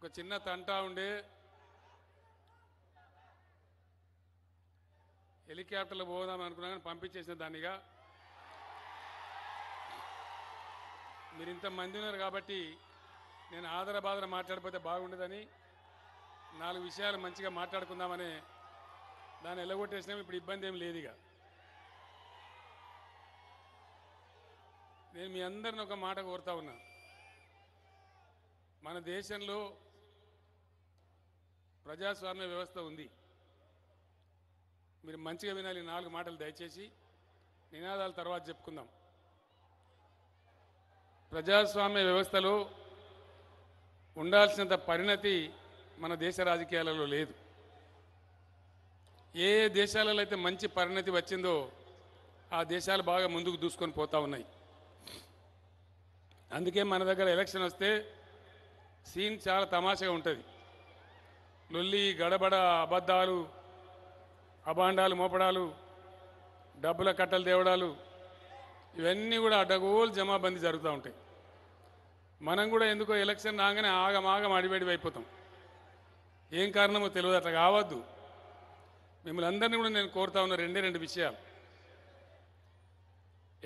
ఒక చిన్న తంటా ఉండే హెలికాప్టర్లో పోదాం అనుకున్నా కానీ పంపించేసిన దానిగా మీరు ఇంతమంది ఉన్నారు కాబట్టి నేను ఆదర బాధన మాట్లాడిపోతే బాగుండదని నాలుగు విషయాలు మంచిగా మాట్లాడుకుందామని దాన్ని ఎలగొట్టేసినాం ఇప్పుడు ఇబ్బంది ఏం లేదు ఇక నేను మీ అందరిని ఒక మాట కోరుతా ఉన్నా మన దేశంలో ప్రజాస్వామ్య వ్యవస్థ ఉంది మీరు మంచిగా వినాలి నాలుగు మాటలు దయచేసి నినాదాల తర్వాత చెప్పుకుందాం ప్రజాస్వామ్య వ్యవస్థలో ఉండాల్సినంత పరిణతి మన దేశ రాజకీయాలలో లేదు ఏ ఏ దేశాలలో అయితే మంచి పరిణతి వచ్చిందో ఆ దేశాలు బాగా ముందుకు దూసుకొని పోతూ ఉన్నాయి అందుకే మన దగ్గర ఎలక్షన్ వస్తే సీన్ చాలా తమాషగా ఉంటుంది లొల్లి గడబడ అబద్ధాలు అభాండాలు మోపడాలు డబ్బుల కట్టలు దేవడాలు ఇవన్నీ కూడా అడ్డగోలు జమాబందీ జరుగుతూ ఉంటాయి మనం కూడా ఎందుకో ఎలక్షన్ రాగానే ఆగమాగం అడివేడి అయిపోతాం ఏం కారణమో తెలియదు అట్లా కావద్దు మిమ్మల్ని అందరినీ కూడా నేను కోరుతా ఉన్న రెండే రెండు విషయాలు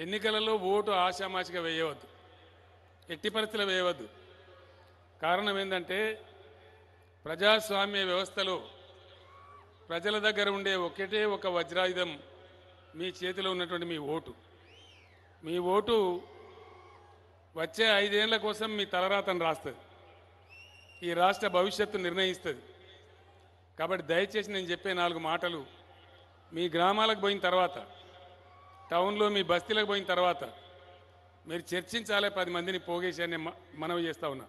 ఎన్నికలలో ఓటు ఆశామాషిగా వేయవద్దు ఎట్టి పరిస్థితులు వేయవద్దు కారణం ఏంటంటే ప్రజాస్వామ్య వ్యవస్థలో ప్రజల దగ్గర ఉండే ఒకటే ఒక వజ్రాయుధం మీ చేతిలో ఉన్నటువంటి మీ ఓటు మీ ఓటు వచ్చే ఐదేళ్ల కోసం మీ తలరాతను రాస్తుంది ఈ రాష్ట్ర భవిష్యత్తు నిర్ణయిస్తుంది కాబట్టి దయచేసి నేను చెప్పే నాలుగు మాటలు మీ గ్రామాలకు పోయిన తర్వాత టౌన్లో మీ బస్తీలకు పోయిన తర్వాత మీరు చర్చించాలే పది మందిని పోగేసి అని మనవి చేస్తా ఉన్నా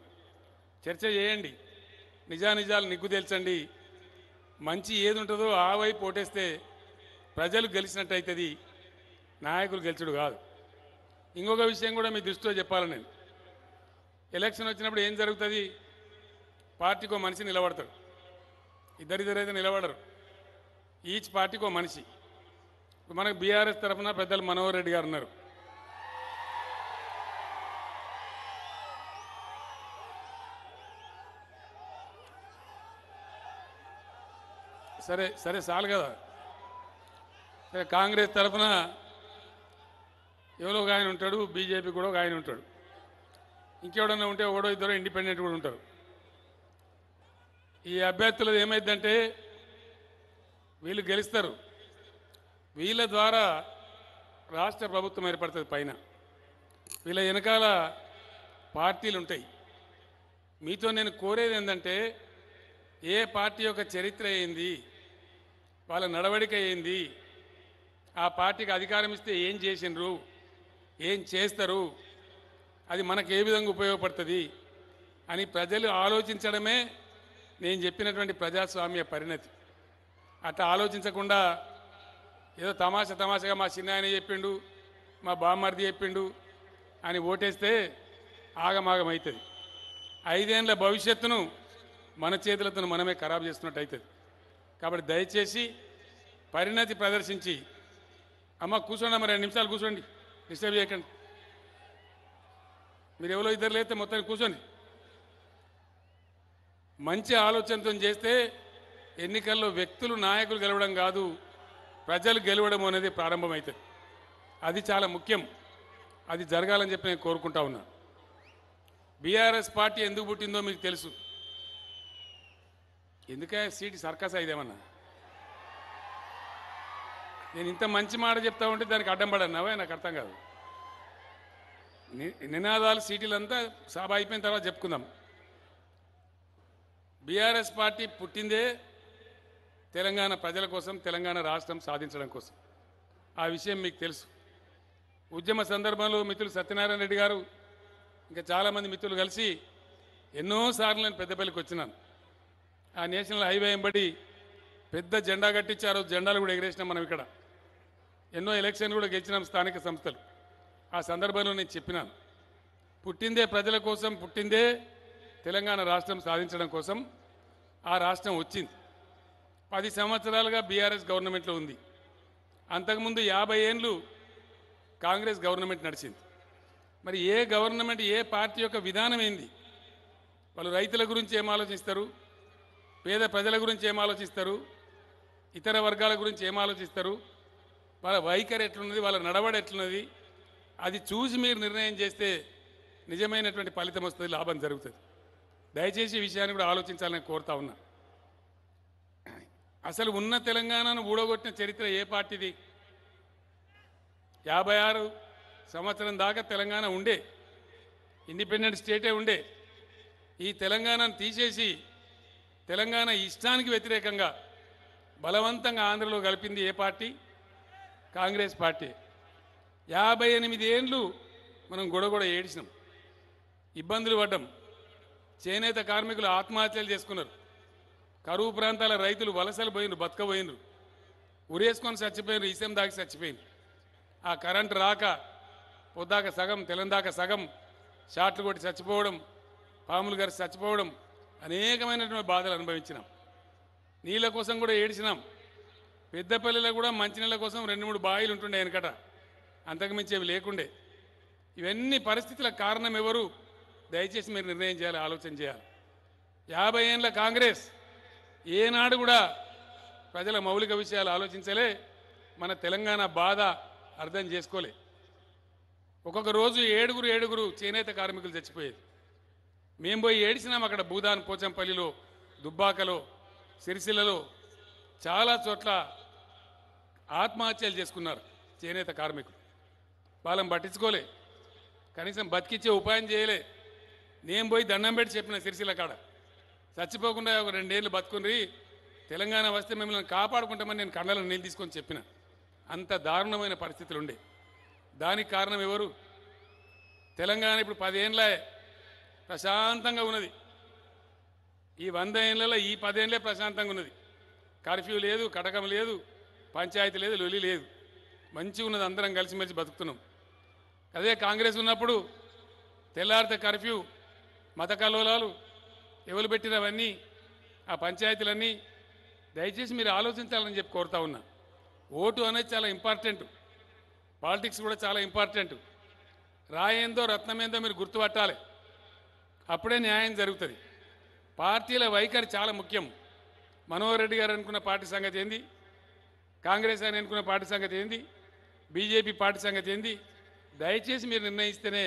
చర్చ చేయండి నిజానిజాలు నిగ్గు తేల్చండి మంచి ఏది ఉంటుందో ఆ వైపు ఓటేస్తే ప్రజలు గెలిచినట్టయితుంది నాయకులు గెలిచడు కాదు ఇంకొక విషయం కూడా మీ దృష్టిలో చెప్పాలి నేను ఎలక్షన్ వచ్చినప్పుడు ఏం జరుగుతుంది పార్టీకో మనిషి నిలబడతాడు ఇద్దరిద్దరైతే నిలబడరు ఈచ్ పార్టీకో మనిషి మనకు బీఆర్ఎస్ తరఫున పెద్దలు మనోహర్ రెడ్డి గారు ఉన్నారు సరే సరే చాలు కదా సరే కాంగ్రెస్ తరఫున ఎవరో ఒక ఆయన ఉంటాడు బీజేపీ కూడా ఒక ఆయన ఉంటాడు ఇంకెవడన్నా ఉంటే ఒకడో ఇద్దరు ఇండిపెండెంట్ కూడా ఉంటారు ఈ అభ్యర్థులది ఏమైందంటే వీళ్ళు గెలుస్తారు వీళ్ళ ద్వారా రాష్ట్ర ప్రభుత్వం ఏర్పడుతుంది పైన వీళ్ళ వెనకాల పార్టీలు ఉంటాయి మీతో నేను కోరేది ఏంటంటే ఏ పార్టీ యొక్క చరిత్ర అయింది వాళ్ళ నడవడిక ఏంది ఆ పార్టీకి అధికారం ఇస్తే ఏం చేసినరు ఏం చేస్తారు అది మనకు ఏ విధంగా ఉపయోగపడుతుంది అని ప్రజలు ఆలోచించడమే నేను చెప్పినటువంటి ప్రజాస్వామ్య పరిణతి అట్లా ఆలోచించకుండా ఏదో తమాషా తమాషగా మా చిన్న ఆయన చెప్పిండు మా బామ్మర్ది చెప్పిండు అని ఓటేస్తే ఆగమాగం అవుతుంది ఐదేళ్ల భవిష్యత్తును మన చేతులతో మనమే ఖరాబ్ చేస్తున్నట్టు అవుతుంది కాబట్టి దయచేసి పరిణతి ప్రదర్శించి అమ్మ కూర్చోండి అమ్మ రెండు నిమిషాలు కూర్చోండి డిస్టర్బ్ చేయకండి మీరు ఎవరో ఇద్దరు లేతే మొత్తానికి కూర్చోండి మంచి ఆలోచనతో చేస్తే ఎన్నికల్లో వ్యక్తులు నాయకులు గెలవడం కాదు ప్రజలు గెలవడం అనేది ప్రారంభమవుతుంది అది చాలా ముఖ్యం అది జరగాలని చెప్పి నేను కోరుకుంటా ఉన్నా బీఆర్ఎస్ పార్టీ ఎందుకు పుట్టిందో మీకు తెలుసు ఎందుకే సీటు సర్కస్ అయ్యేమన్నా నేను ఇంత మంచి మాట చెప్తా ఉంటే దానికి అడ్డం పడన్నావే నాకు అర్థం కాదు నినాదాలు సీటీలంతా సభ అయిపోయిన తర్వాత చెప్పుకుందాం బీఆర్ఎస్ పార్టీ పుట్టిందే తెలంగాణ ప్రజల కోసం తెలంగాణ రాష్ట్రం సాధించడం కోసం ఆ విషయం మీకు తెలుసు ఉద్యమ సందర్భంలో మిత్రులు సత్యనారాయణ రెడ్డి గారు ఇంకా చాలామంది మిత్రులు కలిసి ఎన్నోసార్లు నేను పెద్దపల్లికి వచ్చినాను ఆ నేషనల్ హైవే ఎంబడి పెద్ద జెండా కట్టించారు జెండాలు కూడా ఎగిరేసినాం మనం ఇక్కడ ఎన్నో ఎలక్షన్ కూడా గెలిచినాం స్థానిక సంస్థలు ఆ సందర్భంలో నేను చెప్పినాను పుట్టిందే ప్రజల కోసం పుట్టిందే తెలంగాణ రాష్ట్రం సాధించడం కోసం ఆ రాష్ట్రం వచ్చింది పది సంవత్సరాలుగా బీఆర్ఎస్ గవర్నమెంట్లో ఉంది అంతకుముందు యాభై ఏండ్లు కాంగ్రెస్ గవర్నమెంట్ నడిచింది మరి ఏ గవర్నమెంట్ ఏ పార్టీ యొక్క విధానం ఏంది వాళ్ళు రైతుల గురించి ఏం ఆలోచిస్తారు పేద ప్రజల గురించి ఏం ఆలోచిస్తారు ఇతర వర్గాల గురించి ఏం ఆలోచిస్తారు వాళ్ళ వైఖరి ఎట్లున్నది వాళ్ళ నడవడ ఎట్లున్నది అది చూసి మీరు నిర్ణయం చేస్తే నిజమైనటువంటి ఫలితం వస్తుంది లాభం జరుగుతుంది దయచేసి విషయాన్ని కూడా ఆలోచించాలని కోరుతా ఉన్నా అసలు ఉన్న తెలంగాణను ఊడగొట్టిన చరిత్ర ఏ పార్టీది యాభై ఆరు సంవత్సరం దాకా తెలంగాణ ఉండే ఇండిపెండెంట్ స్టేటే ఉండే ఈ తెలంగాణను తీసేసి తెలంగాణ ఇష్టానికి వ్యతిరేకంగా బలవంతంగా ఆంధ్రలో కలిపింది ఏ పార్టీ కాంగ్రెస్ పార్టీ యాభై ఎనిమిది ఏండ్లు మనం గొడగొడ ఏడ్చినాం ఇబ్బందులు పడ్డం చేనేత కార్మికులు ఆత్మహత్యలు చేసుకున్నారు కరువు ప్రాంతాల రైతులు వలసలు పోయినరు బతకపోయినరు ఉరేసుకొని చచ్చిపోయినరు ఇసం దాకి చచ్చిపోయింది ఆ కరెంట్ రాక పొద్దాక సగం తెలందాక సగం షాట్లు కొట్టి చచ్చిపోవడం పాములు గారు చచ్చిపోవడం అనేకమైనటువంటి బాధలు అనుభవించినాం నీళ్ళ కోసం కూడా ఏడిచినాం పెద్దపల్లిలో కూడా మంచినీళ్ళ కోసం రెండు మూడు బాయిలు ఉంటుండే వెనకట అంతకుమించి అవి లేకుండే ఇవన్నీ పరిస్థితుల కారణం ఎవరు దయచేసి మీరు నిర్ణయం చేయాలి ఆలోచన చేయాలి యాభై ఏళ్ళ కాంగ్రెస్ ఏనాడు కూడా ప్రజల మౌలిక విషయాలు ఆలోచించలే మన తెలంగాణ బాధ అర్థం చేసుకోలే ఒక్కొక్క రోజు ఏడుగురు ఏడుగురు చేనేత కార్మికులు చచ్చిపోయేది మేము పోయి ఏడిచినాం అక్కడ భూదాన్ పోచంపల్లిలో దుబ్బాకలో సిరిసిల్లలో చాలా చోట్ల ఆత్మహత్యలు చేసుకున్నారు చేనేత కార్మికులు వాళ్ళని పట్టించుకోలే కనీసం బతికిచ్చే ఉపాయం చేయలే నేను పోయి దండం పెట్టి చెప్పిన సిరిసిల్ల కాడ చచ్చిపోకుండా ఒక రెండేళ్ళు బతుకుని తెలంగాణ వస్తే మిమ్మల్ని కాపాడుకుంటామని నేను కండలను నీళ్ళు తీసుకొని చెప్పిన అంత దారుణమైన పరిస్థితులు ఉండే దానికి కారణం ఎవరు తెలంగాణ ఇప్పుడు పదేళ్ళ ప్రశాంతంగా ఉన్నది ఈ వంద ఏళ్ళలో ఈ పదేళ్ళే ప్రశాంతంగా ఉన్నది కర్ఫ్యూ లేదు కటకం లేదు పంచాయతీ లేదు లొలి లేదు మంచి ఉన్నది అందరం కలిసిమెలిసి బతుకుతున్నాం అదే కాంగ్రెస్ ఉన్నప్పుడు తెల్లారితే కర్ఫ్యూ మత కలోలాలు ఎవరు పెట్టినవన్నీ ఆ పంచాయతీలన్నీ దయచేసి మీరు ఆలోచించాలని చెప్పి కోరుతా ఉన్నా ఓటు అనేది చాలా ఇంపార్టెంట్ పాలిటిక్స్ కూడా చాలా ఇంపార్టెంట్ రాయేందో రత్నమేందో మీరు గుర్తుపట్టాలి అప్పుడే న్యాయం జరుగుతుంది పార్టీల వైఖరి చాలా ముఖ్యం మనోహర్ రెడ్డి గారు అనుకున్న పార్టీ సంగతి ఏంది కాంగ్రెస్ అని అనుకున్న పార్టీ సంగతి ఏంది బీజేపీ పార్టీ సంగతి ఏంది దయచేసి మీరు నిర్ణయిస్తేనే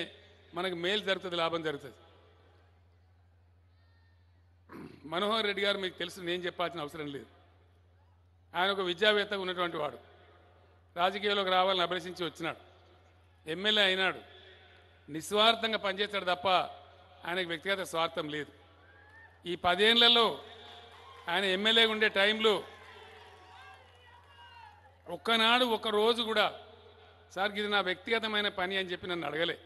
మనకు మేలు జరుగుతుంది లాభం జరుగుతుంది మనోహర్ రెడ్డి గారు మీకు తెలుసు నేను చెప్పాల్సిన అవసరం లేదు ఆయన ఒక విద్యావేత్తగా ఉన్నటువంటి వాడు రాజకీయాల్లోకి రావాలని అభిలషించి వచ్చినాడు ఎమ్మెల్యే అయినాడు నిస్వార్థంగా పనిచేస్తాడు తప్ప ఆయనకు వ్యక్తిగత స్వార్థం లేదు ఈ పదేళ్లలో ఆయన ఎమ్మెల్యే ఉండే టైంలో ఒక్కనాడు ఒక రోజు కూడా సార్ ఇది నా వ్యక్తిగతమైన పని అని చెప్పి నన్ను అడగలే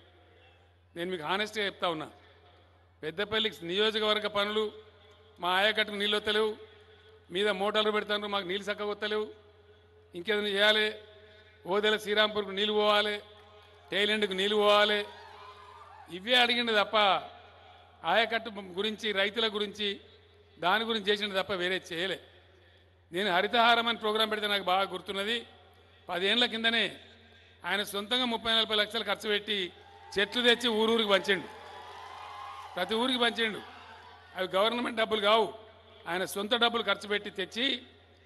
నేను మీకు హానెస్ట్గా చెప్తా ఉన్నా పెద్దపల్లికి నియోజకవర్గ పనులు మా ఆయకట్టుకు నీళ్ళు వస్తలేవు మీద మోటార్లు పెడతాను మాకు నీళ్ళు చక్కగొత్తలేవు ఇంకేదైనా చేయాలి ఓదెల శ్రీరాంపూర్కు నీళ్ళు పోవాలి టైలెండ్కు నీళ్ళు పోవాలి ఇవే అడిగిండు తప్ప ఆయకట్టు గురించి రైతుల గురించి దాని గురించి చేసినది తప్ప వేరే చేయలే నేను హరితహారం అని ప్రోగ్రాం పెడితే నాకు బాగా గుర్తున్నది పదేళ్ల కిందనే ఆయన సొంతంగా ముప్పై నలభై లక్షలు ఖర్చు పెట్టి చెట్లు తెచ్చి ఊరూరికి పంచండు ప్రతి ఊరికి పంచండు అవి గవర్నమెంట్ డబ్బులు కావు ఆయన సొంత డబ్బులు ఖర్చు పెట్టి తెచ్చి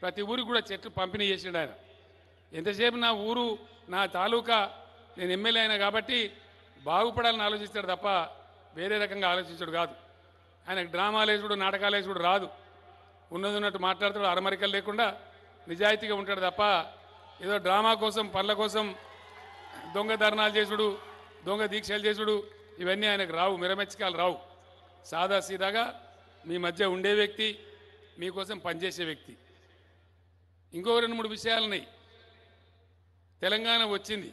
ప్రతి ఊరికి కూడా చెట్లు పంపిణీ చేసిండు ఆయన ఎంతసేపు నా ఊరు నా తాలూకా నేను ఎమ్మెల్యే అయినా కాబట్టి బాగుపడాలని ఆలోచిస్తాడు తప్ప వేరే రకంగా ఆలోచించడు కాదు ఆయనకు డ్రామాలేసుడు నాటకాలేసుడు రాదు ఉన్నది ఉన్నట్టు మాట్లాడతాడు అరమరికలు లేకుండా నిజాయితీగా ఉంటాడు తప్ప ఏదో డ్రామా కోసం పనుల కోసం దొంగ ధర్నాలు చేసుడు దొంగ దీక్షలు చేసుడు ఇవన్నీ ఆయనకు రావు మిరమెచ్చకాలు రావు సాదా సీదాగా మీ మధ్య ఉండే వ్యక్తి మీకోసం పనిచేసే వ్యక్తి ఇంకో రెండు మూడు విషయాలున్నాయి తెలంగాణ వచ్చింది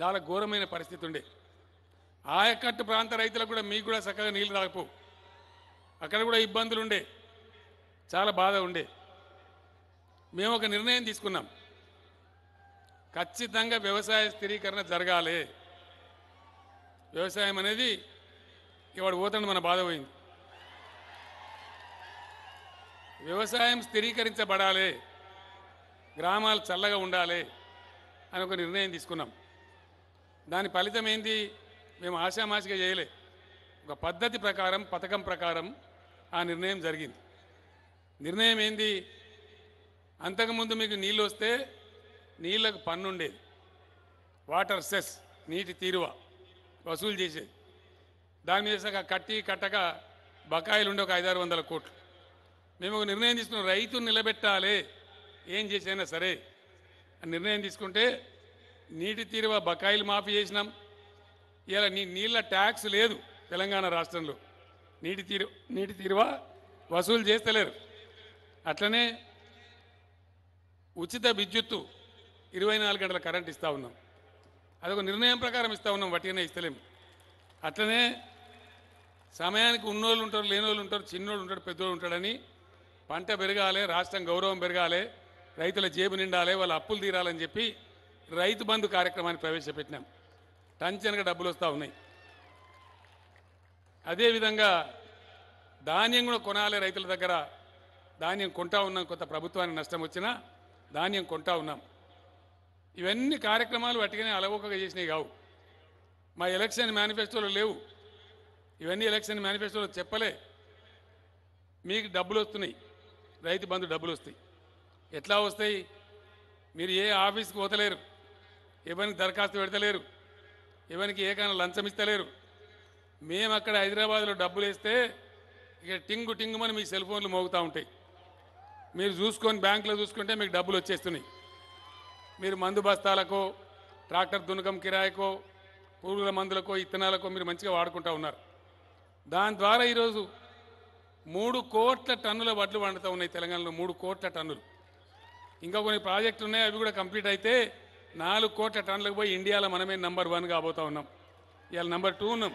చాలా ఘోరమైన పరిస్థితి ఉండే ఆయకట్టు ప్రాంత రైతులకు కూడా మీకు కూడా చక్కగా నీళ్ళు రాకపో అక్కడ కూడా ఇబ్బందులు ఉండే చాలా బాధ ఉండే మేము ఒక నిర్ణయం తీసుకున్నాం ఖచ్చితంగా వ్యవసాయ స్థిరీకరణ జరగాలి వ్యవసాయం అనేది ఇవాడు పోతండి మన బాధ పోయింది వ్యవసాయం స్థిరీకరించబడాలి గ్రామాలు చల్లగా ఉండాలి అని ఒక నిర్ణయం తీసుకున్నాం దాని ఫలితం ఏంది మేము ఆశామాసిగా చేయలే ఒక పద్ధతి ప్రకారం పథకం ప్రకారం ఆ నిర్ణయం జరిగింది నిర్ణయం ఏంది అంతకుముందు మీకు నీళ్ళు వస్తే నీళ్ళకు పన్ను ఉండేది వాటర్ సెస్ నీటి తీరువ వసూలు చేసేది దాని మీద కట్టి కట్టక బకాయిలు ఉండే ఒక ఐదారు వందల కోట్లు మేము ఒక నిర్ణయం తీసుకున్నాం రైతు నిలబెట్టాలి ఏం చేసైనా సరే నిర్ణయం తీసుకుంటే నీటి తీరువ బకాయిలు మాఫీ చేసినాం ఇలా నీ నీళ్ళ ట్యాక్స్ లేదు తెలంగాణ రాష్ట్రంలో నీటి తీరు నీటి తీరువా వసూలు చేస్తలేరు అట్లనే ఉచిత విద్యుత్తు ఇరవై నాలుగు గంటల కరెంట్ ఇస్తూ ఉన్నాం అదొక నిర్ణయం ప్రకారం ఇస్తూ ఉన్నాం వట్టిగానే ఇస్తలేము అట్లనే సమయానికి ఉన్నోళ్ళు ఉంటారు లేనోళ్ళు ఉంటారు చిన్నోళ్ళు ఉంటారు పెద్దోళ్ళు ఉంటాడని పంట పెరగాలి రాష్ట్రం గౌరవం పెరగాలి రైతుల జేబు నిండాలి వాళ్ళ అప్పులు తీరాలని చెప్పి రైతు బంధు కార్యక్రమాన్ని ప్రవేశపెట్టినాం టంచనగా డబ్బులు వస్తూ ఉన్నాయి అదేవిధంగా ధాన్యం కూడా కొనాలి రైతుల దగ్గర ధాన్యం కొంటా ఉన్నాం కొంత ప్రభుత్వానికి నష్టం వచ్చినా ధాన్యం కొంటా ఉన్నాం ఇవన్నీ కార్యక్రమాలు వాటికనే అలవోకగా చేసినాయి కావు మా ఎలక్షన్ మేనిఫెస్టోలో లేవు ఇవన్నీ ఎలక్షన్ మేనిఫెస్టోలో చెప్పలే మీకు డబ్బులు వస్తున్నాయి రైతు బంధు డబ్బులు వస్తాయి ఎట్లా వస్తాయి మీరు ఏ ఆఫీస్కి పోతలేరు ఎవరికి దరఖాస్తు పెడతలేరు ఇవనికి ఏకైనా లంచం ఇస్తలేరు మేము అక్కడ హైదరాబాద్లో డబ్బులు వేస్తే ఇక టింగు టింగుమని మీ సెల్ ఫోన్లు మోగుతూ ఉంటాయి మీరు చూసుకొని బ్యాంకులో చూసుకుంటే మీకు డబ్బులు వచ్చేస్తున్నాయి మీరు మందు బస్తాలకో ట్రాక్టర్ దునకం కిరాయకో పురుగుల మందులకో ఇత్తనాలకో మీరు మంచిగా వాడుకుంటూ ఉన్నారు దాని ద్వారా ఈరోజు మూడు కోట్ల టన్నుల వడ్లు వండుతూ ఉన్నాయి తెలంగాణలో మూడు కోట్ల టన్నులు ఇంకా కొన్ని ప్రాజెక్టులు ఉన్నాయి అవి కూడా కంప్లీట్ అయితే నాలుగు కోట్ల టన్నులకు పోయి ఇండియాలో మనమే నెంబర్ వన్ కాబోతా ఉన్నాం ఇవాళ నెంబర్ టూ ఉన్నాం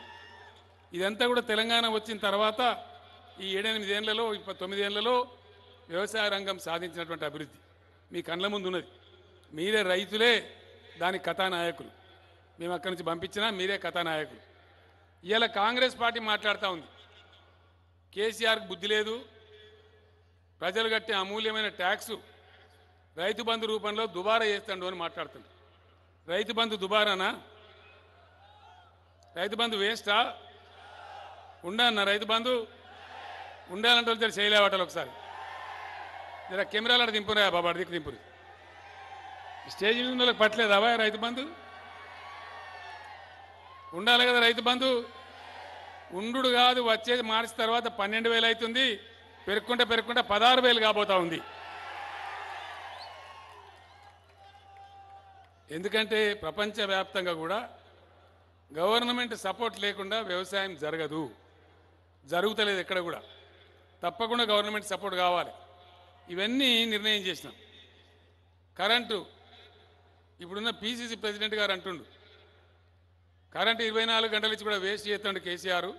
ఇదంతా కూడా తెలంగాణ వచ్చిన తర్వాత ఈ ఏళ్లలో ఇప్పుడు తొమ్మిదేళ్లలో వ్యవసాయ రంగం సాధించినటువంటి అభివృద్ధి మీ కండ్ల ముందు ఉన్నది మీరే రైతులే దాని కథానాయకులు మేము అక్కడి నుంచి పంపించినా మీరే కథానాయకులు ఇవాళ కాంగ్రెస్ పార్టీ మాట్లాడుతూ ఉంది కేసీఆర్కి బుద్ధి లేదు ప్రజలు కట్టే అమూల్యమైన ట్యాక్సు రైతు బంధు రూపంలో దుబారా చేస్తాడు అని మాట్లాడుతుంది రైతు బంధు దుబారానా రైతు బంధు వేస్టా ఉండాలన్నా రైతు బంధు ఉండాలంటే వాళ్ళు వాటలు ఒకసారి ఇలా కెమెరాలు అక్కడ దింపురా బాబా అడిగి దింపురు స్టేజ్ మీద పట్టలేదు అవా రైతు బంధు ఉండాలి కదా రైతు బంధు ఉండు కాదు వచ్చేది మార్చి తర్వాత పన్నెండు వేలు అవుతుంది పెరుక్కుంటే పెరుక్కుంటే పదహారు వేలు కాబోతా ఉంది ఎందుకంటే ప్రపంచవ్యాప్తంగా కూడా గవర్నమెంట్ సపోర్ట్ లేకుండా వ్యవసాయం జరగదు జరుగుతలేదు ఎక్కడ కూడా తప్పకుండా గవర్నమెంట్ సపోర్ట్ కావాలి ఇవన్నీ నిర్ణయం చేసినాం కరెంటు ఇప్పుడున్న పీసీసీ ప్రెసిడెంట్ గారు అంటుండు కరెంటు ఇరవై నాలుగు గంటలు ఇచ్చి కూడా వేస్ట్ చేస్తుండు కేసీఆర్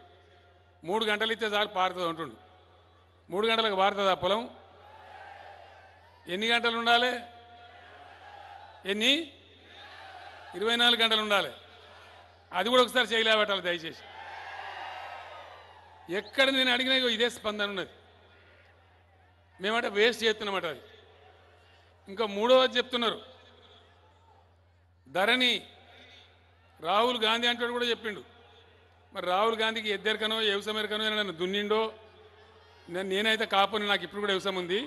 మూడు గంటలు ఇస్తే సార్ పారుతుంది అంటుండు మూడు గంటలకు పారుతుంది పొలం ఎన్ని గంటలు ఉండాలి ఎన్ని ఇరవై నాలుగు గంటలు ఉండాలి అది కూడా ఒకసారి చేయలేబట్టాలి దయచేసి ఎక్కడ నేను అడిగినా ఇదే స్పందన ఉన్నది మేమంటే వేస్ట్ చేస్తున్నామట అది ఇంకా మూడవది చెప్తున్నారు ధరణి రాహుల్ గాంధీ అంటాడు కూడా చెప్పిండు మరి రాహుల్ గాంధీకి ఎద్దరికనో వ్యవసాయకనో నన్ను దున్నిండో నేను నేనైతే కాపోని నాకు ఇప్పుడు కూడా వ్యవసాయం ఉంది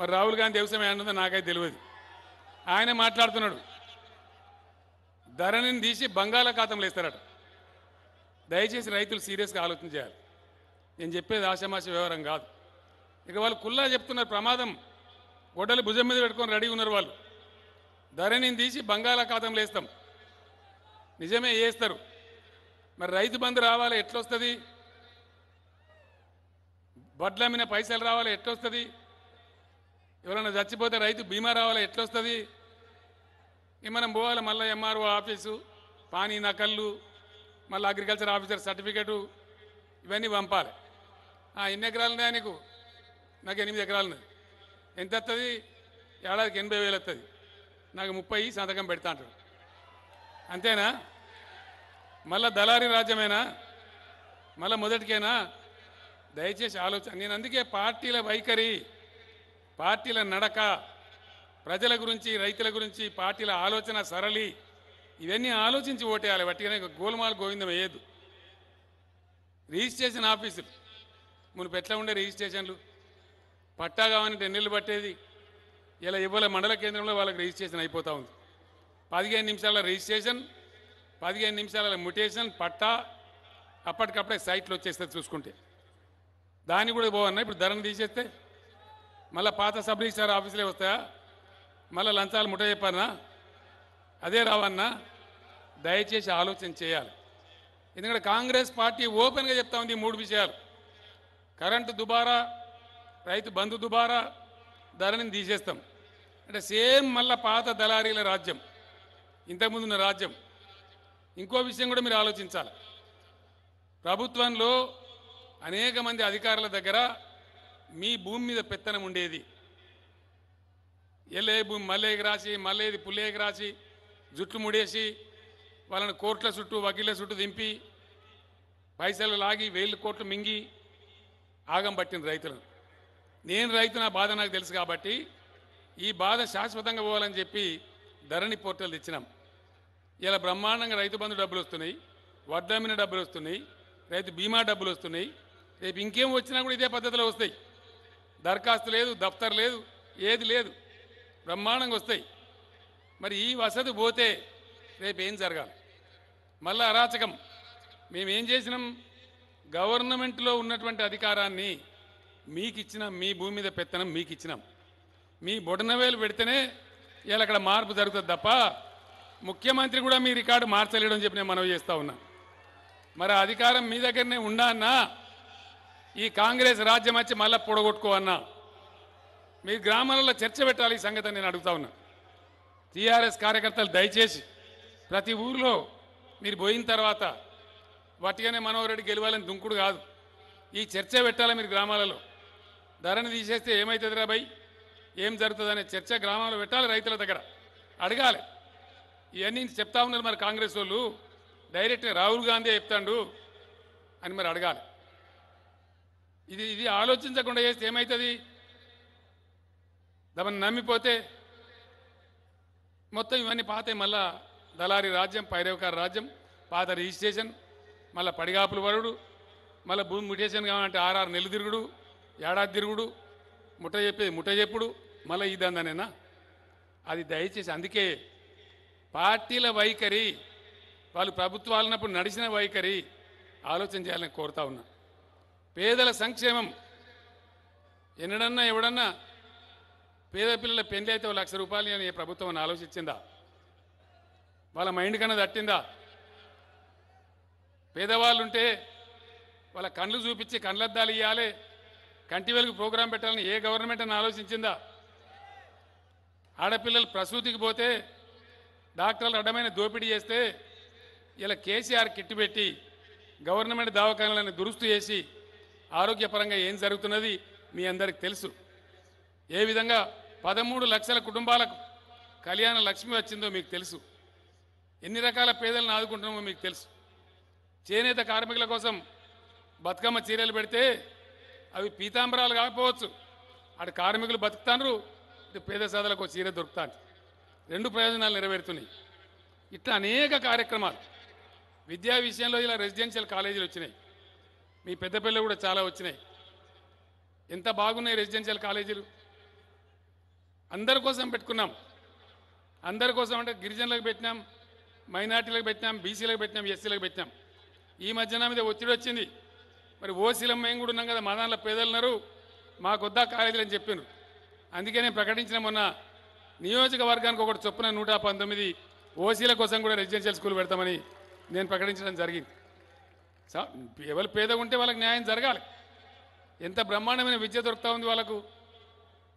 మరి రాహుల్ గాంధీ వ్యవసాయం ఏంటో నాకైతే తెలియదు ఆయన మాట్లాడుతున్నాడు ధరణిని తీసి బంగాళాఖాతంలో వేస్తారట దయచేసి రైతులు సీరియస్గా ఆలోచన చేయాలి నేను చెప్పేది ఆశామాస వివరం కాదు ఇక వాళ్ళు కుల్లా చెప్తున్నారు ప్రమాదం గొడ్డలు భుజం మీద పెట్టుకొని రెడీ ఉన్నారు వాళ్ళు ధరణిని తీసి బంగాళాఖాతంలో వేస్తాం నిజమే వేస్తారు మరి రైతు బంధు రావాలి ఎట్లొస్తుంది బడ్లమ్మిన పైసలు రావాలి ఎట్లొస్తుంది ఎవరైనా చచ్చిపోతే రైతు బీమా రావాలి ఎట్లొస్తుంది మనం పోవాలి మళ్ళీ ఎంఆర్ఓ ఆఫీసు పానీ నకళ్ళు మళ్ళీ అగ్రికల్చర్ ఆఫీసర్ సర్టిఫికేటు ఇవన్నీ పంపాలి ఎన్ని ఎకరాలు ఉన్నాయా నీకు నాకు ఎనిమిది ఎకరాలు ఉన్నాయి ఎంత వస్తుంది ఏడాదికి ఎనభై వేలు వస్తుంది నాకు ముప్పై సంతకం పెడతా అంటాడు అంతేనా మళ్ళీ దళారి రాజ్యమేనా మళ్ళీ మొదటికేనా దయచేసి ఆలోచన నేను అందుకే పార్టీల వైఖరి పార్టీల నడక ప్రజల గురించి రైతుల గురించి పార్టీల ఆలోచన సరళి ఇవన్నీ ఆలోచించి ఓటేయాలి వట్టిగానే గోల్మాల్ గోవిందం వేయద్దు రిజిస్ట్రేషన్ ఆఫీసులు మునుపు ఎట్లా ఉండే రిజిస్ట్రేషన్లు పట్టా కావాలంటే ఎన్నెళ్ళు పట్టేది ఇలా ఇవ్వాలి మండల కేంద్రంలో వాళ్ళకి రిజిస్ట్రేషన్ అయిపోతూ ఉంది పదిహేను నిమిషాల రిజిస్ట్రేషన్ పదిహేను నిమిషాల ముటేషన్ పట్టా అప్పటికప్పుడే సైట్లు వచ్చేస్తుంది చూసుకుంటే దాన్ని కూడా పోవన్నా ఇప్పుడు ధరను తీసేస్తే మళ్ళీ పాత సబ్ రిజిస్టార్ ఆఫీసులే వస్తాయా మళ్ళీ లంచాలు ముఠ చెప్పానా అదే రావన్నా దయచేసి ఆలోచన చేయాలి ఎందుకంటే కాంగ్రెస్ పార్టీ ఓపెన్గా చెప్తా ఉంది మూడు విషయాలు కరెంటు దుబారా రైతు బంధు దుబారా ధరని తీసేస్తాం అంటే సేమ్ మళ్ళా పాత దళారీల రాజ్యం ఇంతకుముందు ఉన్న రాజ్యం ఇంకో విషయం కూడా మీరు ఆలోచించాలి ప్రభుత్వంలో అనేక మంది అధికారుల దగ్గర మీ భూమి మీద పెత్తనం ఉండేది ఎలేబు మల్లేకి రాసి మల్లేది పుల్లేకి రాసి జుట్లు ముడేసి వాళ్ళని కోర్టుల చుట్టూ వకీల చుట్టూ దింపి పైసలు లాగి వేలు కోట్లు మింగి ఆగం పట్టింది రైతులను నేను రైతు నా బాధ నాకు తెలుసు కాబట్టి ఈ బాధ శాశ్వతంగా పోవాలని చెప్పి ధరణి పోర్టల్ తెచ్చినాం ఇలా బ్రహ్మాండంగా రైతు బంధు డబ్బులు వస్తున్నాయి వడ్డమ్మిన డబ్బులు వస్తున్నాయి రైతు బీమా డబ్బులు వస్తున్నాయి రేపు ఇంకేం వచ్చినా కూడా ఇదే పద్ధతిలో వస్తాయి దరఖాస్తు లేదు దఫ్తర్ లేదు ఏది లేదు బ్రహ్మాండంగా వస్తాయి మరి ఈ వసతి పోతే రేపేం జరగాలి మళ్ళీ అరాచకం మేమేం చేసినాం గవర్నమెంట్లో ఉన్నటువంటి అధికారాన్ని మీకు ఇచ్చినాం మీ భూమి మీద పెత్తనం మీకు ఇచ్చినాం మీ బొడనవేలు పెడితేనే ఇలా అక్కడ మార్పు జరుగుతుంది తప్ప ముఖ్యమంత్రి కూడా మీ రికార్డు అని చెప్పి నేను మనవి చేస్తూ ఉన్నా మరి అధికారం మీ దగ్గరనే ఉన్నా ఈ కాంగ్రెస్ రాజ్యం వచ్చి మళ్ళీ పొడగొట్టుకో అన్నా మీ గ్రామాలలో చర్చ పెట్టాలి ఈ సంగతి నేను అడుగుతా ఉన్నా టీఆర్ఎస్ కార్యకర్తలు దయచేసి ప్రతి ఊరిలో మీరు పోయిన తర్వాత వట్టిగానే మనోహరెడ్డి గెలవాలని దుంకుడు కాదు ఈ చర్చ పెట్టాలి మీరు గ్రామాలలో ధరని తీసేస్తే ఏమవుతుందిరా భయ్ ఏం జరుగుతుందనే చర్చ గ్రామంలో పెట్టాలి రైతుల దగ్గర అడగాలి ఇవన్నీ చెప్తా ఉన్నారు మరి కాంగ్రెస్ వాళ్ళు డైరెక్ట్గా రాహుల్ గాంధీ చెప్తాడు అని మరి అడగాలి ఇది ఇది ఆలోచించకుండా చేస్తే ఏమవుతుంది దాన్ని నమ్మిపోతే మొత్తం ఇవన్నీ పాతాయి మళ్ళా దళారి రాజ్యం పైరవకార రాజ్యం పాత రిజిస్ట్రేషన్ మళ్ళీ పడిగాపులు వరుడు మళ్ళీ భూమి ముటేషన్ కావాలంటే ఆర్ఆర్ నెల తిరుగుడు ఏడాది తిరుగుడు ముట్ట చెప్పేది ముట్ట చెప్పుడు మళ్ళీ ఇదందనేనా అది దయచేసి అందుకే పార్టీల వైఖరి వాళ్ళు ప్రభుత్వాలన్నప్పుడు నడిచిన వైఖరి ఆలోచన చేయాలని కోరుతా ఉన్నా పేదల సంక్షేమం ఎన్నడన్నా ఎవడన్నా పేద పిల్లల పెళ్లి అయితే లక్ష రూపాయలు అని ప్రభుత్వం ఆలోచించిందా వాళ్ళ మైండ్ కన్నా తట్టిందా పేదవాళ్ళు ఉంటే వాళ్ళ కండ్లు చూపించి కండ్లద్దాలు ఇవ్వాలి కంటి వెలుగు ప్రోగ్రాం పెట్టాలని ఏ గవర్నమెంట్ అని ఆలోచించిందా ఆడపిల్లలు ప్రసూతికి పోతే డాక్టర్లు అడ్డమైన దోపిడీ చేస్తే ఇలా కేసీఆర్ కిట్టు పెట్టి గవర్నమెంట్ దవాఖానాలను దురుస్తు చేసి ఆరోగ్యపరంగా ఏం జరుగుతున్నది మీ అందరికి తెలుసు ఏ విధంగా పదమూడు లక్షల కుటుంబాలకు కళ్యాణ లక్ష్మి వచ్చిందో మీకు తెలుసు ఎన్ని రకాల పేదలను ఆదుకుంటున్నామో మీకు తెలుసు చేనేత కార్మికుల కోసం బతుకమ్మ చీరలు పెడితే అవి పీతాంబరాలు కాకపోవచ్చు అటు కార్మికులు బతుకుతారు ఇటు పేద సాధలకు చీర దొరుకుతాను రెండు ప్రయోజనాలు నెరవేరుతున్నాయి ఇట్లా అనేక కార్యక్రమాలు విద్యా విషయంలో ఇలా రెసిడెన్షియల్ కాలేజీలు వచ్చినాయి మీ పిల్లలు కూడా చాలా వచ్చినాయి ఎంత బాగున్నాయి రెసిడెన్షియల్ కాలేజీలు అందరి కోసం పెట్టుకున్నాం అందరి కోసం అంటే గిరిజనులకు పెట్టినాం మైనార్టీలకు పెట్టినాం బీసీలకు పెట్టినాం ఎస్సీలకు పెట్టినాం ఈ మధ్యన మీద ఒత్తిడి వచ్చింది మరి ఓసీలం మేము కూడా ఉన్నాం కదా మా దాంట్లో పేదలున్నారు మాకొద్దా కాలేజీలు అని చెప్పారు అందుకే నేను ప్రకటించిన మొన్న నియోజకవర్గానికి ఒకటి చొప్పున నూట పంతొమ్మిది ఓసీల కోసం కూడా రెసిడెన్షియల్ స్కూల్ పెడతామని నేను ప్రకటించడం జరిగింది ఎవరు పేద ఉంటే వాళ్ళకి న్యాయం జరగాలి ఎంత బ్రహ్మాండమైన విద్య దొరుకుతూ ఉంది వాళ్ళకు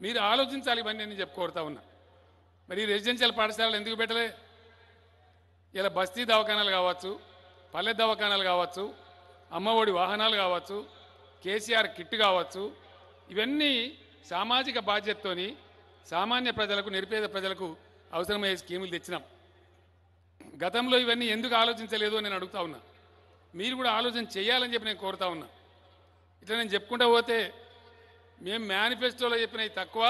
మీరు ఆలోచించాలి ఇవన్నీ నేను చెప్పుకోరుతా ఉన్నా మరి రెసిడెన్షియల్ పాఠశాలలు ఎందుకు పెట్టలే ఇలా బస్తీ దవాఖానాలు కావచ్చు పల్లె దవాఖానాలు కావచ్చు అమ్మఒడి వాహనాలు కావచ్చు కేసీఆర్ కిట్ కావచ్చు ఇవన్నీ సామాజిక బాధ్యతతోని సామాన్య ప్రజలకు నిరుపేద ప్రజలకు అవసరమయ్యే స్కీములు తెచ్చినాం గతంలో ఇవన్నీ ఎందుకు ఆలోచించలేదు నేను అడుగుతా ఉన్నా మీరు కూడా ఆలోచన చేయాలని చెప్పి నేను కోరుతా ఉన్నా ఇట్లా నేను చెప్పుకుంటా పోతే మేము మేనిఫెస్టోలో చెప్పినవి తక్కువ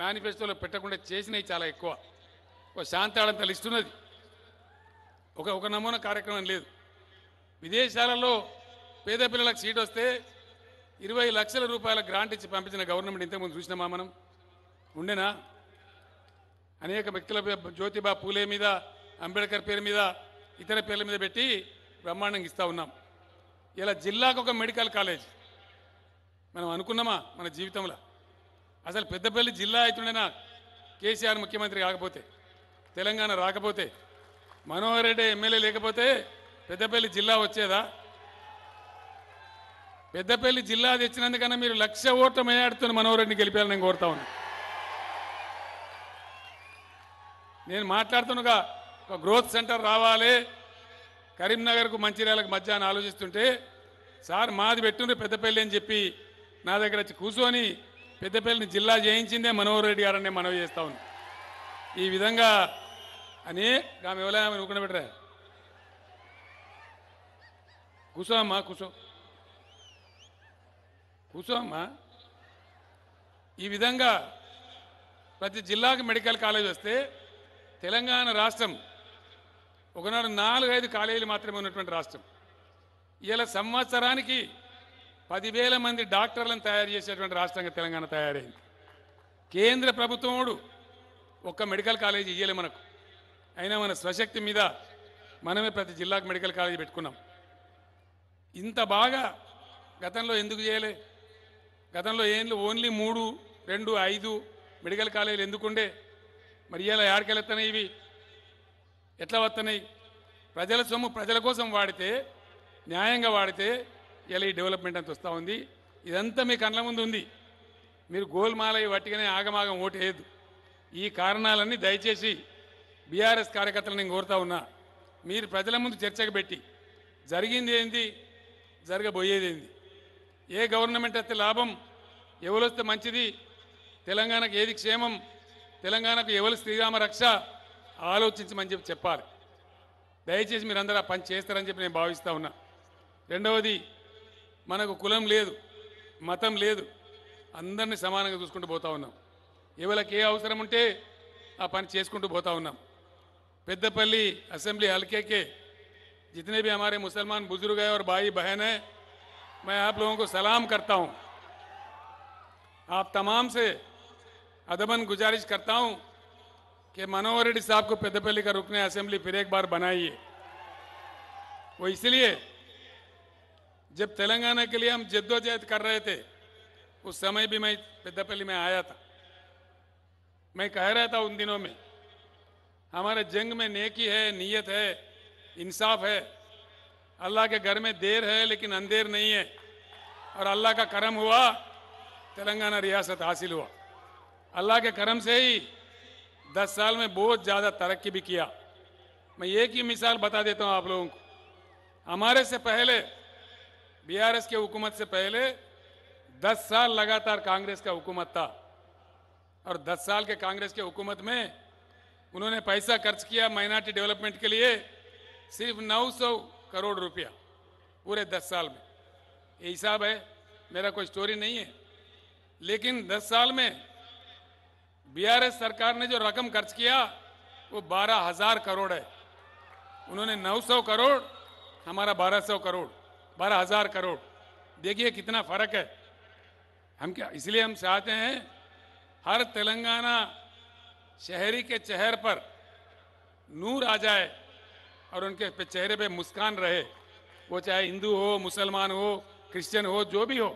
మేనిఫెస్టోలో పెట్టకుండా చేసినవి చాలా ఎక్కువ ఒక శాంతాళంత లిస్ట్ ఉన్నది ఒక ఒక నమూనా కార్యక్రమం లేదు విదేశాలలో పేద పిల్లలకు సీట్ వస్తే ఇరవై లక్షల రూపాయల గ్రాంట్ ఇచ్చి పంపించిన గవర్నమెంట్ ఇంతకుముందు చూసినామా మనం ఉండేనా అనేక వ్యక్తుల జ్యోతిబా పూలే మీద అంబేద్కర్ పేరు మీద ఇతర పేర్ల మీద పెట్టి బ్రహ్మాండంగా ఇస్తూ ఉన్నాం ఇలా జిల్లాకు ఒక మెడికల్ కాలేజ్ మనం అనుకున్నామా మన జీవితంలో అసలు పెద్దపల్లి జిల్లా అవుతుండేనా కేసీఆర్ ముఖ్యమంత్రి కాకపోతే తెలంగాణ రాకపోతే మనోహర్ రెడ్డి ఎమ్మెల్యే లేకపోతే పెద్దపల్లి జిల్లా వచ్చేదా పెద్దపల్లి జిల్లా తెచ్చినందుకన్నా మీరు లక్ష ఓట్ల మేయాడుతున్న మనోహర్ రెడ్డిని గెలిపాలని నేను కోరుతా ఉన్నా నేను మాట్లాడుతున్నగా ఒక గ్రోత్ సెంటర్ రావాలి కరీంనగర్కు మంచిర్యాలకు మధ్య ఆలోచిస్తుంటే సార్ మాది పెట్టుండ్రు పెద్దపల్లి అని చెప్పి నా దగ్గర వచ్చి కూర్చొని పెద్దపల్లిని జిల్లా చేయించిందే మనోహర్ రెడ్డి గారని మనవి చేస్తా ఉంది ఈ విధంగా అని ఆమె ఎవరైనా ఊకుండా పెట్టరా కూర్చో అమ్మా కూర్చో కూర్చో అమ్మా ఈ విధంగా ప్రతి జిల్లాకు మెడికల్ కాలేజ్ వస్తే తెలంగాణ రాష్ట్రం ఒకనాడు నాలుగైదు కాలేజీలు మాత్రమే ఉన్నటువంటి రాష్ట్రం ఇలా సంవత్సరానికి పదివేల మంది డాక్టర్లను తయారు చేసేటువంటి రాష్ట్రంగా తెలంగాణ తయారైంది కేంద్ర ప్రభుత్వముడు ఒక్క మెడికల్ కాలేజీ ఇయ్యలే మనకు అయినా మన స్వశక్తి మీద మనమే ప్రతి జిల్లాకు మెడికల్ కాలేజీ పెట్టుకున్నాం ఇంత బాగా గతంలో ఎందుకు చేయలే గతంలో ఏం ఓన్లీ మూడు రెండు ఐదు మెడికల్ కాలేజీలు ఎందుకుండే మరి ఇలా ఆడికెళ్ళెత్తనాయి ఇవి ఎట్లా వస్తున్నాయి ప్రజల సొమ్ము ప్రజల కోసం వాడితే న్యాయంగా వాడితే ఎలా ఈ డెవలప్మెంట్ అంత వస్తూ ఉంది ఇదంతా మీ కళ్ళ ముందు ఉంది మీరు గోల్మాల వట్టిగానే ఆగమాగం ఓటేయద్దు ఈ కారణాలన్నీ దయచేసి బీఆర్ఎస్ కార్యకర్తలు నేను కోరుతా ఉన్నా మీరు ప్రజల ముందు చర్చకు పెట్టి జరిగింది ఏంది జరగబోయేది ఏంది ఏ గవర్నమెంట్ వస్తే లాభం ఎవరొస్తే మంచిది తెలంగాణకు ఏది క్షేమం తెలంగాణకు ఎవరు శ్రీరామ రక్ష ఆలోచించమని చెప్పి చెప్పాలి దయచేసి మీరందరూ ఆ పని చేస్తారని చెప్పి నేను భావిస్తూ ఉన్నా రెండవది मन को कुल ले मतम ले సమానంగా చూసుకుంటూ పోతా ఉన్నాం ఎవరికి ఏ అవసరం ఉంటే ఆ పని చేసుకుంటూ के जितने भी हमारे मुसलमान बुजुर्ग हैं और भाई बहन है मैं आप लोगों को सलाम करता हूँ आप तमाम से अदबन गुजारिश करता हूँ कि मनोहर रेड्डी साहब को पेदपल्ली का रुकने असेंबली फिर एक बार बनाइए वो इसलिए जब तेलंगाना के लिए हम जद्दोजहद कर रहे थे उस समय भी मैं पेद्दापल्ली में आया था मैं कह रहा था उन दिनों में हमारे जंग में नेकी है नीयत है इंसाफ है अल्लाह के घर में देर है लेकिन अंधेर नहीं है और अल्लाह का करम हुआ तेलंगाना रियासत हासिल हुआ अल्लाह के करम से ही दस साल में बहुत ज़्यादा तरक्की भी किया मैं एक ही मिसाल बता देता हूँ आप लोगों को हमारे से पहले बीआरएस के हुकूमत से पहले 10 साल लगातार कांग्रेस का हुकूमत था और 10 साल के कांग्रेस के हुकूमत में उन्होंने पैसा खर्च किया माइनॉरिटी डेवलपमेंट के लिए सिर्फ 900 करोड़ रुपया पूरे 10 साल में ये हिसाब है मेरा कोई स्टोरी नहीं है लेकिन 10 साल में बीआरएस सरकार ने जो रकम खर्च किया वो बारह हजार करोड़ है उन्होंने 900 करोड़ हमारा बारह करोड़ बारह हजार करोड़ देखिए कितना फर्क है हम क्या इसलिए हम चाहते हैं हर तेलंगाना शहरी के चेहरे पर नूर आ जाए और उनके पे चेहरे पे मुस्कान रहे वो चाहे हिंदू हो मुसलमान हो क्रिश्चियन हो जो भी हो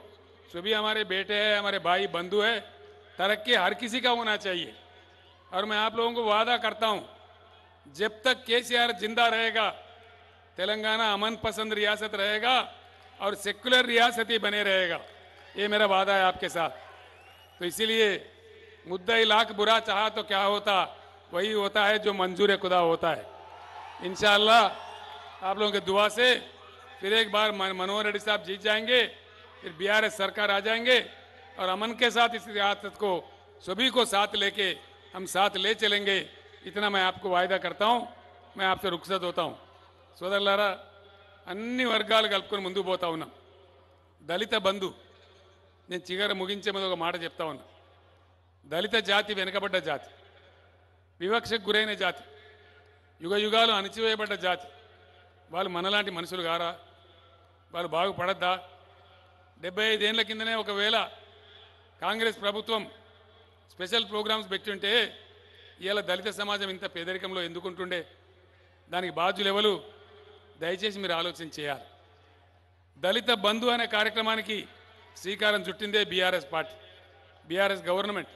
जो भी हमारे बेटे हैं हमारे भाई बंधु है तरक्की हर किसी का होना चाहिए और मैं आप लोगों को वादा करता हूँ जब तक के जिंदा रहेगा तेलंगाना अमन पसंद रियासत रहेगा और सेक्युलर रियासत ही बने रहेगा ये मेरा वादा है आपके साथ तो इसीलिए मुद्दा लाख बुरा चाह तो क्या होता वही होता है जो मंजूर खुदा होता है इन आप लोगों के दुआ से फिर एक बार मनोहर रेड्डी साहब जीत जाएंगे फिर बीआरएस सरकार आ जाएंगे और अमन के साथ इस रियासत को सभी को साथ लेके हम साथ ले चलेंगे इतना मैं आपको वायदा करता हूँ मैं आपसे रुखसत होता हूँ సోదరులారా అన్ని వర్గాలు కలుపుకొని ముందుకు పోతా ఉన్నాం దళిత బంధు నేను చిగర ముగించే మీద ఒక మాట చెప్తా ఉన్నా దళిత జాతి వెనుకబడ్డ జాతి వివక్షకు గురైన జాతి యుగ యుగాలు అణిచివేయబడ్డ జాతి వాళ్ళు మనలాంటి మనుషులు కారా వాళ్ళు బాగుపడద్దా డెబ్బై ఐదేళ్ల కిందనే ఒకవేళ కాంగ్రెస్ ప్రభుత్వం స్పెషల్ ప్రోగ్రామ్స్ పెట్టుంటే ఇవాళ దళిత సమాజం ఇంత పేదరికంలో ఎందుకుంటుండే దానికి బాధ్యులు ఎవరు దయచేసి మీరు ఆలోచన చేయాలి దళిత బంధు అనే కార్యక్రమానికి శ్రీకారం చుట్టిందే బీఆర్ఎస్ పార్టీ బీఆర్ఎస్ గవర్నమెంట్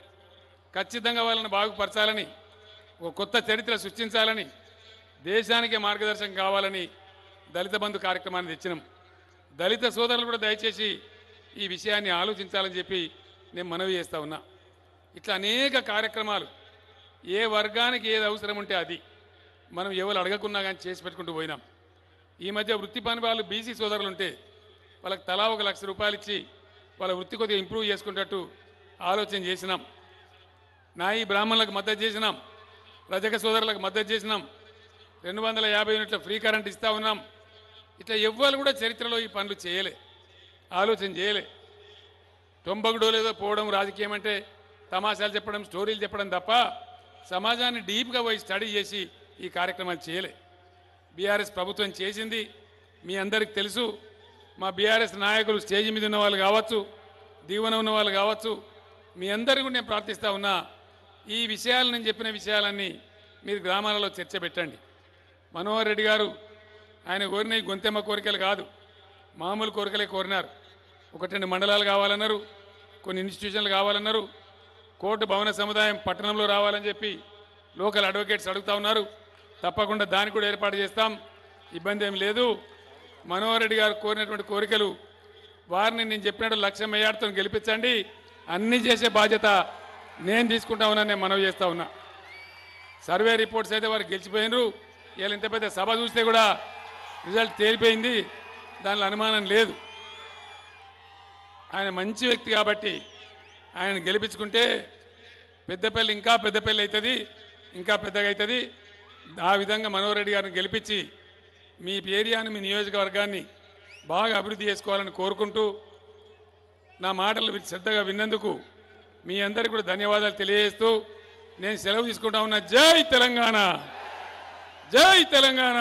ఖచ్చితంగా వాళ్ళని బాగుపరచాలని ఒక కొత్త చరిత్ర సృష్టించాలని దేశానికి మార్గదర్శకం కావాలని దళిత బంధు కార్యక్రమాన్ని తెచ్చినాం దళిత సోదరులు కూడా దయచేసి ఈ విషయాన్ని ఆలోచించాలని చెప్పి నేను మనవి చేస్తూ ఉన్నా ఇట్లా అనేక కార్యక్రమాలు ఏ వర్గానికి ఏది అవసరం ఉంటే అది మనం ఎవరు అడగకున్నా కానీ చేసి పెట్టుకుంటూ పోయినాం ఈ మధ్య వృత్తి పని వాళ్ళు బీసీ సోదరులు ఉంటే వాళ్ళకి తలా ఒక లక్ష రూపాయలు ఇచ్చి వాళ్ళ వృత్తి కొద్దిగా ఇంప్రూవ్ చేసుకునేటట్టు ఆలోచన చేసినాం నాయి బ్రాహ్మణులకు మద్దతు చేసినాం రజక సోదరులకు మద్దతు చేసినాం రెండు వందల యాభై యూనిట్ల ఫ్రీ కరెంట్ ఇస్తూ ఉన్నాం ఇట్లా ఎవ్వరు కూడా చరిత్రలో ఈ పనులు చేయలే ఆలోచన చేయలే తొంబగుడో లేదో పోవడం రాజకీయం అంటే తమాషాలు చెప్పడం స్టోరీలు చెప్పడం తప్ప సమాజాన్ని డీప్గా పోయి స్టడీ చేసి ఈ కార్యక్రమాలు చేయలే బీఆర్ఎస్ ప్రభుత్వం చేసింది మీ అందరికి తెలుసు మా బీఆర్ఎస్ నాయకులు స్టేజ్ మీద ఉన్న వాళ్ళు కావచ్చు దీవెన ఉన్న వాళ్ళు కావచ్చు మీ అందరికీ నేను ప్రార్థిస్తూ ఉన్నా ఈ విషయాలు నేను చెప్పిన విషయాలన్నీ మీరు గ్రామాలలో చర్చ పెట్టండి మనోహర్ రెడ్డి గారు ఆయన కోరిన గొంతెమ్మ కోరికలు కాదు మామూలు కోరికలే కోరినారు ఒకటి రెండు మండలాలు కావాలన్నారు కొన్ని ఇన్స్టిట్యూషన్లు కావాలన్నారు కోర్టు భవన సముదాయం పట్టణంలో రావాలని చెప్పి లోకల్ అడ్వకేట్స్ అడుగుతా ఉన్నారు తప్పకుండా దాన్ని కూడా ఏర్పాటు చేస్తాం ఇబ్బంది ఏమి లేదు మనోహర్ రెడ్డి గారు కోరినటువంటి కోరికలు వారిని నేను చెప్పినట్టు లక్ష్యం అయ్యాడుతో గెలిపించండి అన్నీ చేసే బాధ్యత నేను తీసుకుంటా ఉన్నా నేను మనవి చేస్తా ఉన్నా సర్వే రిపోర్ట్స్ అయితే వారు గెలిచిపోయినరు వీళ్ళు ఇంత పెద్ద సభ చూస్తే కూడా రిజల్ట్ తేలిపోయింది దానిలో అనుమానం లేదు ఆయన మంచి వ్యక్తి కాబట్టి ఆయన గెలిపించుకుంటే పెద్దపల్లి ఇంకా పెద్దపల్లి అవుతుంది ఇంకా పెద్దగా అవుతుంది ఆ విధంగా మనోహర్ రెడ్డి గారిని గెలిపించి మీ ఏరియాని మీ నియోజకవర్గాన్ని బాగా అభివృద్ధి చేసుకోవాలని కోరుకుంటూ నా మాటలు శ్రద్ధగా విన్నందుకు మీ అందరికీ కూడా ధన్యవాదాలు తెలియజేస్తూ నేను సెలవు తీసుకుంటా ఉన్నా జై తెలంగాణ జై తెలంగాణ